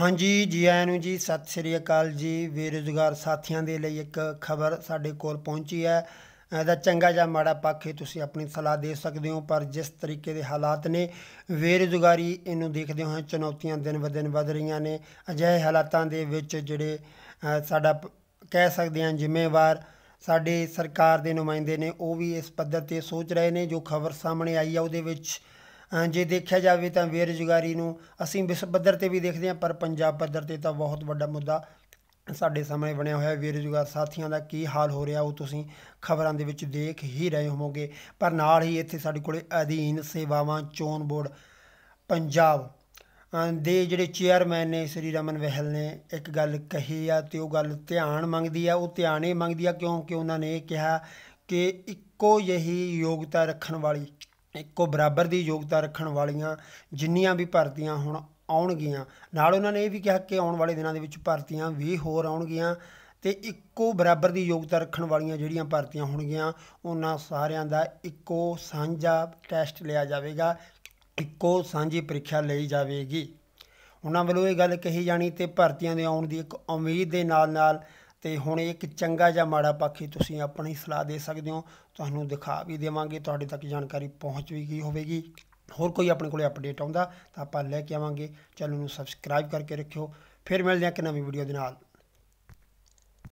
ਹਾਂਜੀ ਜੀ ਆਇਆਂ ਨੂੰ ਜੀ ਸਤਿ ਸ੍ਰੀ ਅਕਾਲ ਜੀ ਬੇਰੁਜ਼ਗਾਰ ਸਾਥੀਆਂ ਦੇ ਲਈ ਇੱਕ ਖਬਰ ਸਾਡੇ ਕੋਲ ਪਹੁੰਚੀ ਹੈ ਇਹਦਾ ਚੰਗਾ ਜਾਂ ਮਾੜਾ ਪੱਖ ਹੈ ਤੁਸੀਂ ਆਪਣੀ ਸਲਾਹ ਦੇ ਸਕਦੇ ਹੋ ਪਰ ਜਿਸ ਤਰੀਕੇ ਦੇ ਹਾਲਾਤ ਨੇ ਬੇਰੁਜ਼ਗਾਰੀ ਇਹਨੂੰ ਦੇਖਦੇ ਹੋਏ ਚੁਣੌਤੀਆਂ ਦਿਨ ਬਦਨ ਵਧ ਰਹੀਆਂ ਨੇ ਅਜਿਹੇ ਹਾਲਾਤਾਂ ਦੇ ਵਿੱਚ ਜਿਹੜੇ ਸਾਡਾ ਕਹਿ ਸਕਦੇ ਹਾਂ ਜ਼ਿੰਮੇਵਾਰ ਸਾਡੇ ਸਰਕਾਰ ਦੇ ਨੁਮਾਇੰਦੇ ਨੇ ਉਹ ਵੀ ਇਸ ਪੱਧਰ ਤੇ ਸੋਚ ਰਹੇ ਨੇ ਜੋ ਖਬਰ ਸਾਹਮਣੇ ਆਈ ਆ ਉਹਦੇ ਵਿੱਚ ਜੇ ਦੇਖਿਆ ਜਾਵੇ ਤਾਂ ਬੇਰੁਜ਼ਗਾਰੀ ਨੂੰ ਅਸੀਂ ਵਿਸ ਪੱਧਰ ਤੇ ਵੀ ਦੇਖਦੇ ਹਾਂ ਪਰ ਪੰਜਾਬ ਪੱਧਰ ਤੇ ਤਾਂ ਬਹੁਤ ਵੱਡਾ ਮੁੱਦਾ ਸਾਡੇ ਸਾਹਮਣੇ ਬਣਿਆ ਹੋਇਆ ਬੇਰੁਜ਼ਗਾਰ ਸਾਥੀਆਂ ਦਾ ਕੀ ਹਾਲ ਹੋ ਰਿਹਾ ਉਹ ਤੁਸੀਂ ਖਬਰਾਂ ਦੇ ਵਿੱਚ ਦੇਖ ਹੀ ਰਹੇ ਹੋਵੋਗੇ ਪਰ ਨਾਲ ਹੀ ਇੱਥੇ ਸਾਡੇ ਕੋਲੇ ਅਧੀਨ ਸੇਵਾਵਾਂ ਚੋਣ ਬੋਰਡ ਪੰਜਾਬ ਦੇ ਜਿਹੜੇ ਚੇਅਰਮੈਨ ਨੇ ਸ੍ਰੀ ਰਮਨ ਵਹਿਲ ਨੇ ਇੱਕ ਗੱਲ ਕਹੀ ਆ ਤੇ ਉਹ ਗੱਲ ਧਿਆਨ ਮੰਗਦੀ ਆ ਉਹ ਧਿਆਨੇ ਮੰਗਦੀ ਆ ਕਿਉਂਕਿ ਉਹਨਾਂ ਨੇ ਕਿਹਾ ਕਿ ਇੱਕੋ ਜਹੀ ਯੋਗਤਾ ਰੱਖਣ ਵਾਲੀ ਇੱਕੋ ਬਰਾਬਰ ਦੀ ਯੋਗਤਾ ਰੱਖਣ ਵਾਲੀਆਂ ਜਿੰਨੀਆਂ ਵੀ ਭਰਤੀਆਂ ਹੁਣ ਆਉਣਗੀਆਂ ਨਾਲ ਉਹਨਾਂ ਨੇ ਇਹ ਵੀ ਕਿਹਾ ਕਿ ਆਉਣ ਵਾਲੇ ਦਿਨਾਂ ਦੇ ਵਿੱਚ ਭਰਤੀਆਂ ਵੀ ਹੋਰ ਆਉਣਗੀਆਂ ਤੇ ਇੱਕੋ ਬਰਾਬਰ ਦੀ ਯੋਗਤਾ ਰੱਖਣ ਵਾਲੀਆਂ ਜਿਹੜੀਆਂ ਭਰਤੀਆਂ ਹੋਣਗੀਆਂ ਉਹਨਾਂ ਸਾਰਿਆਂ ਦਾ ਇੱਕੋ ਸਾਂਝਾ ਟੈਸਟ ਲਿਆ ਜਾਵੇਗਾ ਇੱਕੋ ਸਾਂਝੀ ਪ੍ਰੀਖਿਆ ਲਈ ਜਾਵੇਗੀ ਉਹਨਾਂ ਵੱਲੋਂ ਇਹ ਗੱਲ ਕਹੀ ਜਾਣੀ ਤੇ ਭਰਤੀਆਂ ਦੇ ਆਉਣ ਦੀ ਇੱਕ ਉਮੀਦ ਦੇ ਨਾਲ-ਨਾਲ ਤੇ ਹੁਣ ਇੱਕ ਚੰਗਾ ਜਾਂ ਮਾੜਾ ਪੱਖੀ ਤੁਸੀਂ ਆਪਣੀ ਸਲਾਹ ਦੇ ਸਕਦੇ ਹੋ ਤੁਹਾਨੂੰ ਦਿਖਾ ਵੀ ਦੇਵਾਂਗੇ ਤੁਹਾਡੇ ਤੱਕ ਜਾਣਕਾਰੀ ਪਹੁੰਚ ਵੀ ਗਈ ਹੋਵੇਗੀ ਹੋਰ ਕੋਈ ਆਪਣੇ ਕੋਲੇ ਅਪਡੇਟ ਆਉਂਦਾ ਤਾਂ ਆਪਾਂ ਲੈ ਕੇ ਆਵਾਂਗੇ ਚੈਨਲ ਨੂੰ ਸਬਸਕ੍ਰਾਈਬ ਕਰਕੇ ਰੱਖਿਓ ਫਿਰ ਮਿਲਦੇ ਹਾਂ ਇੱਕ ਨਵੀਂ ਵੀਡੀਓ ਦੇ ਨਾਲ